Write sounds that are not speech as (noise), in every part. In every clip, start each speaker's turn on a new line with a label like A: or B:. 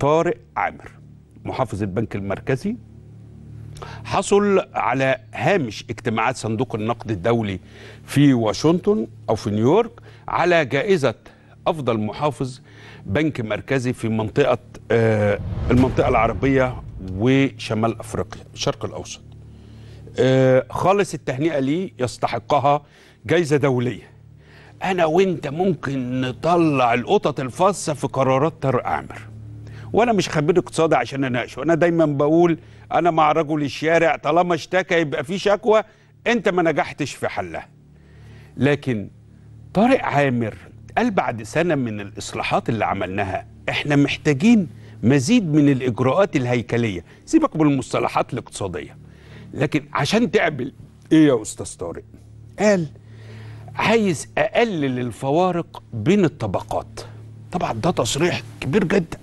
A: طارق عامر محافظ البنك المركزي حصل على هامش اجتماعات صندوق النقد الدولي في واشنطن او في نيويورك على جائزه افضل محافظ بنك مركزي في منطقه آه، المنطقه العربيه وشمال افريقيا الشرق الاوسط آه، خالص التهنئه ليه يستحقها جائزه دوليه انا وانت ممكن نطلع القطط الفاصه في قرارات طارق عامر وانا مش خبير اقتصادي عشان اناقشه انا دايما بقول انا مع رجل الشارع طالما اشتكى يبقى في شكوى انت ما نجحتش في حلها لكن طارق عامر قال بعد سنه من الاصلاحات اللي عملناها احنا محتاجين مزيد من الاجراءات الهيكليه سيبك من المصطلحات الاقتصاديه لكن عشان تقبل ايه يا استاذ طارق قال عايز اقلل الفوارق بين الطبقات طبعا ده تصريح كبير جدا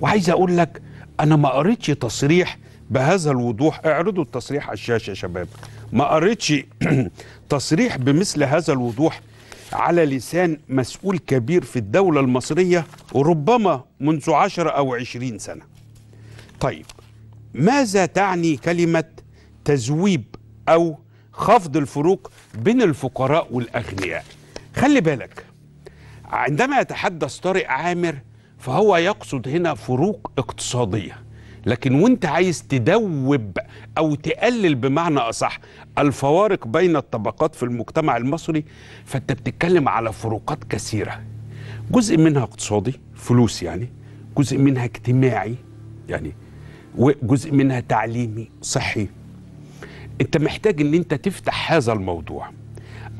A: وعايز اقول لك انا ما قريتش تصريح بهذا الوضوح اعرضوا التصريح على الشاشه يا شباب ما قريتش (clears throat) تصريح بمثل هذا الوضوح على لسان مسؤول كبير في الدولة المصرية ربما منذ عشر أو عشرين سنة طيب ماذا تعني كلمة تزويب أو خفض الفروق بين الفقراء والأغنياء خلي بالك عندما يتحدث طارق عامر فهو يقصد هنا فروق اقتصاديه لكن وانت عايز تدوب او تقلل بمعنى اصح الفوارق بين الطبقات في المجتمع المصري فانت بتتكلم على فروقات كثيره جزء منها اقتصادي فلوس يعني جزء منها اجتماعي يعني وجزء منها تعليمي صحي انت محتاج ان انت تفتح هذا الموضوع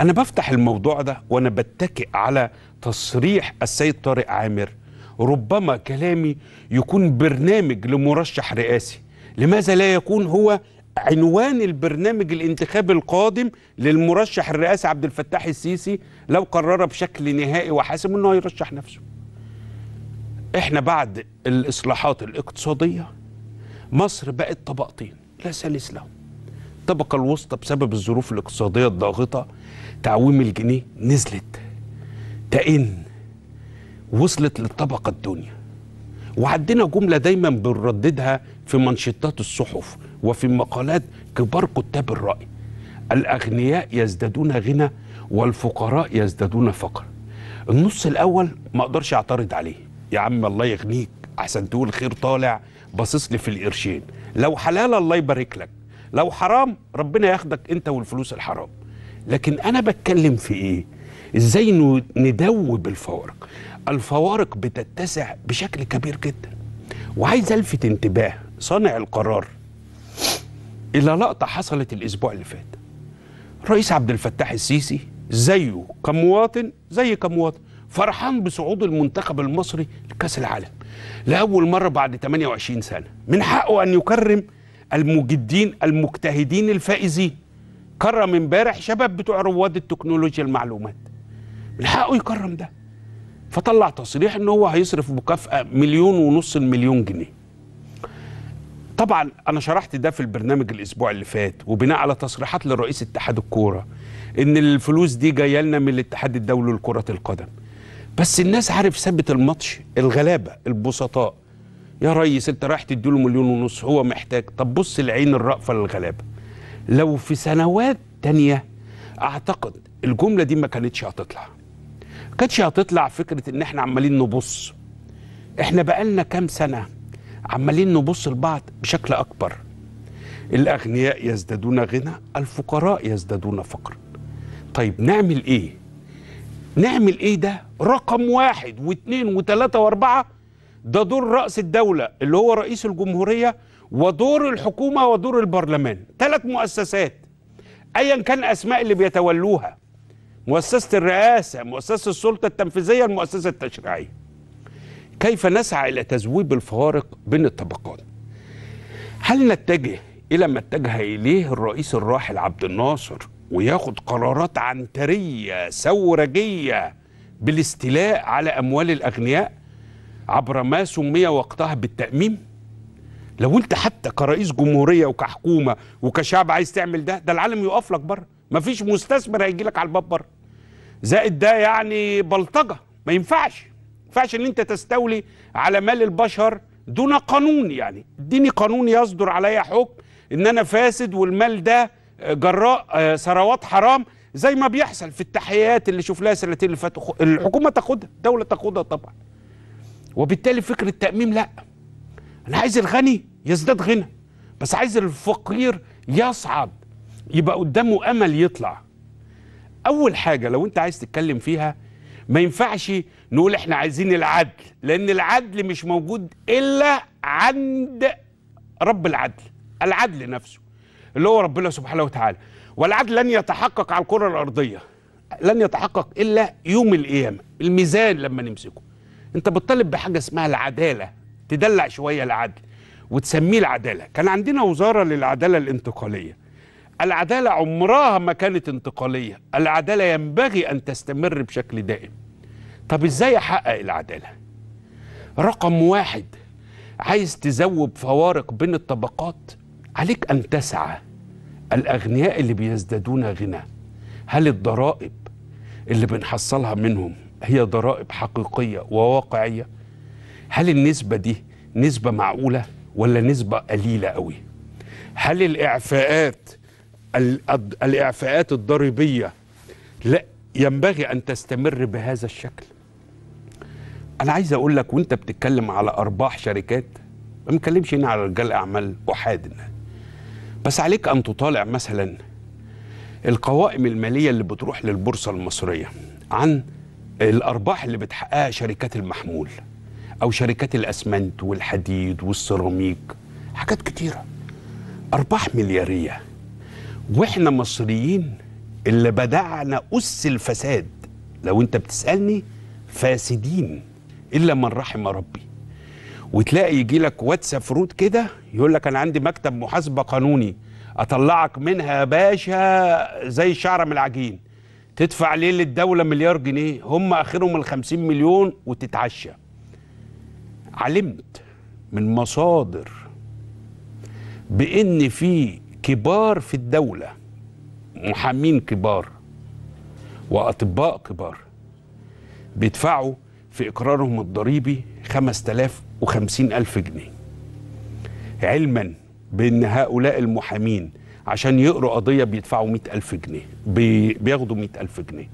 A: انا بفتح الموضوع ده وانا بتكئ على تصريح السيد طارق عامر ربما كلامي يكون برنامج لمرشح رئاسي لماذا لا يكون هو عنوان البرنامج الانتخابي القادم للمرشح الرئاسي عبد الفتاح السيسي لو قرر بشكل نهائي وحاسم انه هيرشح نفسه احنا بعد الاصلاحات الاقتصاديه مصر بقت طبقتين لا ثالث لهم الطبقه الوسطى بسبب الظروف الاقتصاديه الضاغطه تعويم الجنيه نزلت تئن وصلت للطبقة الدنيا وعندنا جملة دايما بنرددها في منشطات الصحف وفي مقالات كبار كتاب الرأي الأغنياء يزدادون غنى والفقراء يزدادون فقر النص الأول ما أقدرش أعترض عليه يا عم الله يغنيك أحسن تقول خير طالع باصصلي في القرشين لو حلال الله يبارك لك لو حرام ربنا ياخدك أنت والفلوس الحرام لكن أنا بتكلم في إيه ازاي ندوب الفوارق الفوارق بتتسع بشكل كبير جدا وعايز الفت انتباه صانع القرار الى لقطه حصلت الاسبوع اللي فات رئيس عبد الفتاح السيسي زيه كمواطن زي كمواطن فرحان بصعود المنتخب المصري لكاس العالم لاول مره بعد 28 سنه من حقه ان يكرم المجدين المجتهدين الفائزين كرم امبارح شباب بتوع رواد التكنولوجيا المعلومات من حقه يكرم ده فطلع تصريح ان هو هيصرف مكافاه مليون ونص المليون جنيه طبعا انا شرحت ده في البرنامج الاسبوع اللي فات وبناء على تصريحات لرئيس اتحاد الكوره ان الفلوس دي جايه لنا من الاتحاد الدولي لكره القدم بس الناس عارف ثبت الماتش الغلابه البسطاء يا ريس انت رايح تديله مليون ونص هو محتاج طب بص العين الرأفه للغلابه لو في سنوات تانية اعتقد الجمله دي ما كانتش هتطلع كانتش هتطلع فكره ان احنا عمالين نبص احنا بقالنا كام سنه عمالين نبص لبعض بشكل اكبر الاغنياء يزدادون غنى الفقراء يزدادون فقرا طيب نعمل ايه نعمل ايه ده رقم واحد واثنين وثلاثة واربعة ده دور رأس الدولة اللي هو رئيس الجمهورية ودور الحكومة ودور البرلمان ثلاث مؤسسات ايا كان اسماء اللي بيتولوها مؤسسة الرئاسة مؤسسة السلطة التنفيذية المؤسسة التشريعية كيف نسعى إلى تذويب الفوارق بين الطبقات هل نتجه إلى ما اتجه إليه الرئيس الراحل عبد الناصر وياخد قرارات عنترية ثورجية بالاستيلاء على أموال الأغنياء عبر ما سمي وقتها بالتأميم لو انت حتى كرئيس جمهورية وكحكومة وكشعب عايز تعمل ده ده العالم يقف لك بره مفيش مستثمر هيجي لك على الباب بره زائد ده يعني بلطجه ما ينفعش ما ينفعش ان انت تستولي على مال البشر دون قانون يعني اديني قانون يصدر عليا حكم ان انا فاسد والمال ده آه، جراء آه، ثروات حرام زي ما بيحصل في التحيات اللي شفناها السنتين اللي فاتوا الحكومه تاخدها الدوله تاخدها طبعا وبالتالي فكره التاميم لا انا عايز الغني يزداد غنى بس عايز الفقير يصعد يبقى قدامه امل يطلع اول حاجه لو انت عايز تتكلم فيها ما ينفعش نقول احنا عايزين العدل لان العدل مش موجود الا عند رب العدل العدل نفسه اللي هو ربنا سبحانه وتعالى والعدل لن يتحقق على الكره الارضيه لن يتحقق الا يوم القيامه الميزان لما نمسكه انت بتطالب بحاجه اسمها العداله تدلع شويه العدل وتسميه العداله كان عندنا وزاره للعداله الانتقاليه العدالة عمرها ما كانت انتقالية العدالة ينبغي أن تستمر بشكل دائم طب إزاي أحقق العدالة رقم واحد عايز تزوب فوارق بين الطبقات عليك أن تسعى الأغنياء اللي بيزدادون غنى هل الضرائب اللي بنحصلها منهم هي ضرائب حقيقية وواقعية هل النسبة دي نسبة معقولة ولا نسبة قليلة قوي هل الإعفاءات الإعفاءات الضريبية لا ينبغي أن تستمر بهذا الشكل أنا عايز أقول لك وأنت بتتكلم على أرباح شركات ما بنتكلمش هنا على رجال أعمال أحادنا بس عليك أن تطالع مثلا القوائم المالية اللي بتروح للبورصة المصرية عن الأرباح اللي بتحققها شركات المحمول أو شركات الأسمنت والحديد والسيراميك حاجات كتيرة أرباح مليارية واحنا مصريين اللي بدعنا أس الفساد لو أنت بتسألني فاسدين إلا من رحم ربي وتلاقي يجي لك واتساب فروت كده يقول لك أنا عندي مكتب محاسبة قانوني أطلعك منها يا باشا زي شعره من العجين تدفع ليه للدولة مليار جنيه هم آخرهم ال مليون وتتعشى علمت من مصادر بإن في كبار في الدولة محامين كبار وأطباء كبار بيدفعوا في إقرارهم الضريبي 5050 ألف جنيه علما بأن هؤلاء المحامين عشان يقروا قضية بيدفعوا 100 ألف جنيه بياخدوا 100 ألف جنيه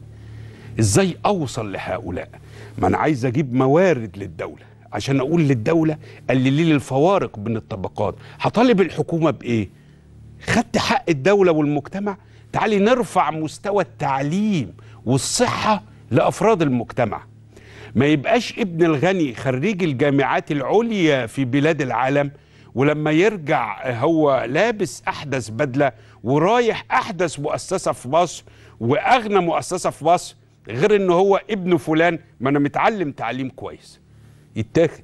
A: إزاي أوصل لهؤلاء ما أنا عايز أجيب موارد للدولة عشان أقول للدولة قللي لي الفوارق بين الطبقات هطالب الحكومة بإيه خدت حق الدولة والمجتمع تعالي نرفع مستوى التعليم والصحة لأفراد المجتمع ما يبقاش ابن الغني خريج الجامعات العليا في بلاد العالم ولما يرجع هو لابس أحدث بدلة ورايح أحدث مؤسسة في مصر وأغنى مؤسسة في مصر غير إن هو ابن فلان ما أنا متعلم تعليم كويس يتاخد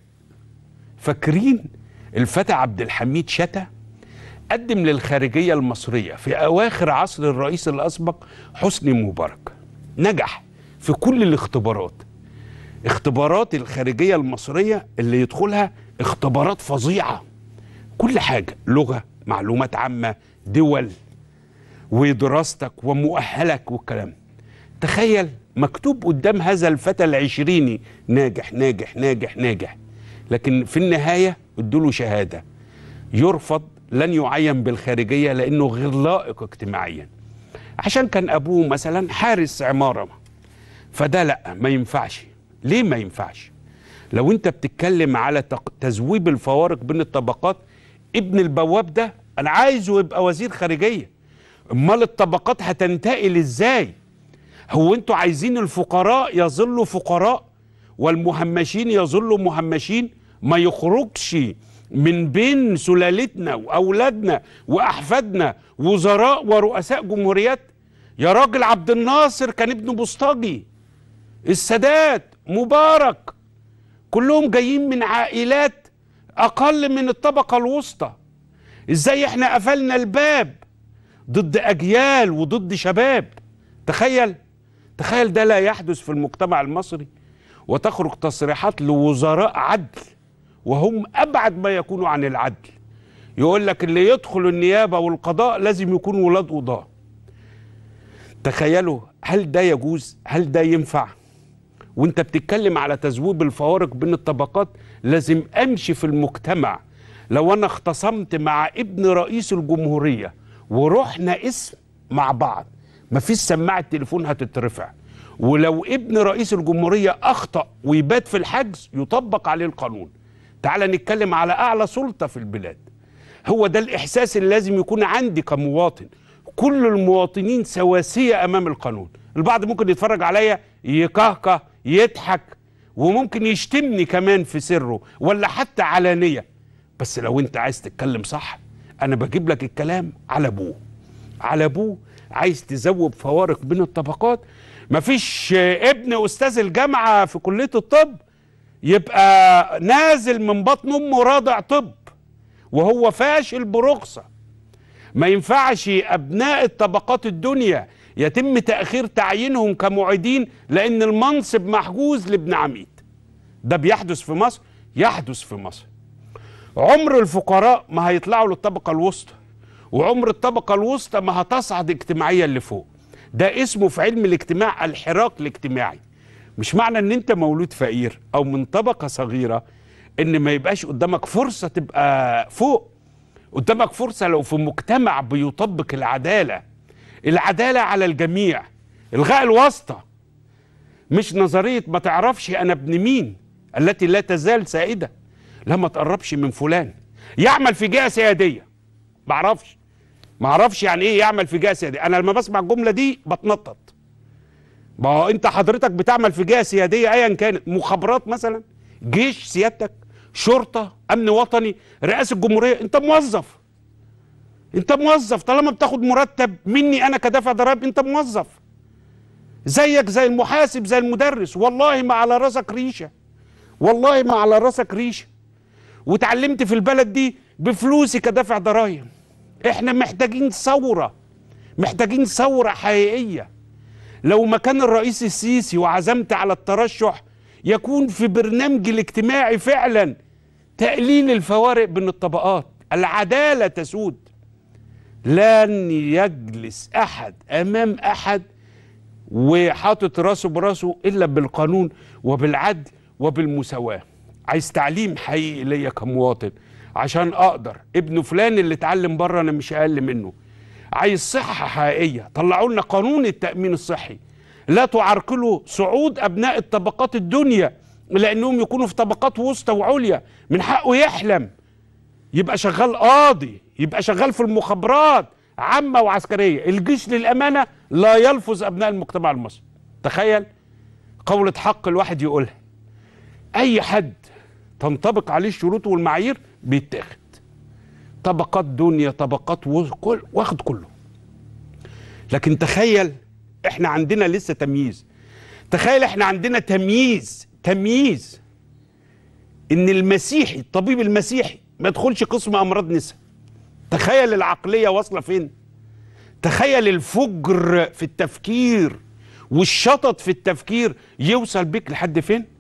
A: فاكرين الفتى عبد الحميد شتا قدم للخارجية المصرية في أواخر عصر الرئيس الأسبق حسني مبارك نجح في كل الاختبارات اختبارات الخارجية المصرية اللي يدخلها اختبارات فظيعة كل حاجة لغة معلومات عامة دول ودراستك ومؤهلك والكلام تخيل مكتوب قدام هذا الفتى العشريني ناجح ناجح ناجح ناجح لكن في النهاية ادوا له شهادة يرفض لن يعين بالخارجية لأنه غير لائق اجتماعيا عشان كان أبوه مثلا حارس عمارة فده لأ ما ينفعش ليه ما ينفعش لو أنت بتتكلم على تذويب الفوارق بين الطبقات ابن البواب ده أنا عايزه يبقى وزير خارجية أمال الطبقات هتنتقل إزاي هو أنتوا عايزين الفقراء يظلوا فقراء والمهمشين يظلوا مهمشين ما يخرجش من بين سلالتنا واولادنا واحفادنا وزراء ورؤساء جمهوريات يا راجل عبد الناصر كان ابن بوسطجي السادات مبارك كلهم جايين من عائلات اقل من الطبقه الوسطى ازاي احنا قفلنا الباب ضد اجيال وضد شباب تخيل تخيل ده لا يحدث في المجتمع المصري وتخرج تصريحات لوزراء عدل وهم أبعد ما يكونوا عن العدل يقول لك اللي يدخل النيابة والقضاء لازم يكون ولاد قضاة تخيلوا هل ده يجوز هل ده ينفع وانت بتتكلم على تذويب الفوارق بين الطبقات لازم امشي في المجتمع لو انا اختصمت مع ابن رئيس الجمهورية ورحنا اسم مع بعض مفيش سماعة تليفون هتترفع ولو ابن رئيس الجمهورية اخطأ ويبات في الحجز يطبق عليه القانون تعال نتكلم على أعلى سلطة في البلاد هو ده الإحساس اللي لازم يكون عندي كمواطن كل المواطنين سواسية أمام القانون البعض ممكن يتفرج عليا يكهكه يضحك وممكن يشتمني كمان في سره ولا حتى علانية بس لو انت عايز تتكلم صح انا بجيب لك الكلام على ابوه على ابوه عايز تزوب فوارق بين الطبقات مفيش ابن استاذ الجامعة في كلية الطب يبقى نازل من بطن امه راضع طب وهو فاشل برخصه ما ينفعش ابناء الطبقات الدنيا يتم تاخير تعيينهم كمعيدين لان المنصب محجوز لابن عميد ده بيحدث في مصر يحدث في مصر عمر الفقراء ما هيطلعوا للطبقه الوسطى وعمر الطبقه الوسطى ما هتصعد اجتماعيا لفوق ده اسمه في علم الاجتماع الحراك الاجتماعي مش معنى ان انت مولود فقير او من طبقه صغيره ان ما يبقاش قدامك فرصه تبقى فوق قدامك فرصه لو في مجتمع بيطبق العداله العداله على الجميع الغاء الواسطه مش نظريه ما تعرفش انا ابن مين التي لا تزال سائده لا ما تقربش من فلان يعمل في جهه سياديه ما اعرفش ما اعرفش يعني ايه يعمل في جهه سياديه انا لما بسمع الجمله دي بتنطط ما هو انت حضرتك بتعمل في جهه سياديه ايا كانت مخابرات مثلا جيش سيادتك شرطه امن وطني رئاسه الجمهوريه انت موظف انت موظف طالما بتاخد مرتب مني انا كدافع ضرائب انت موظف زيك زي المحاسب زي المدرس والله ما على راسك ريشه والله ما على راسك ريشه وتعلمت في البلد دي بفلوسي كدافع ضرائب احنا محتاجين ثوره محتاجين ثوره حقيقيه لو مكان الرئيس السيسي وعزمت على الترشح يكون في برنامج الاجتماعي فعلا تقليل الفوارق بين الطبقات العدالة تسود لن يجلس أحد أمام أحد وحاطط راسه براسه إلا بالقانون وبالعدل وبالمساواة عايز تعليم حقيقي ليا كمواطن عشان أقدر ابن فلان اللي اتعلم بره أنا مش أقل منه عايز صحة حقيقية طلعوا لنا قانون التأمين الصحي لا تعرقلوا صعود أبناء الطبقات الدنيا لأنهم يكونوا في طبقات وسطى وعليا من حقه يحلم يبقى شغال قاضي يبقى شغال في المخابرات عامة وعسكرية الجيش للأمانة لا يلفظ أبناء المجتمع المصري تخيل قولة حق الواحد يقولها أي حد تنطبق عليه الشروط والمعايير بيتاخد طبقات دنيا طبقات وكل واخد كله لكن تخيل احنا عندنا لسه تمييز تخيل احنا عندنا تمييز تمييز ان المسيحي الطبيب المسيحي ما يدخلش قسم امراض نساء تخيل العقليه واصله فين تخيل الفجر في التفكير والشطط في التفكير يوصل بك لحد فين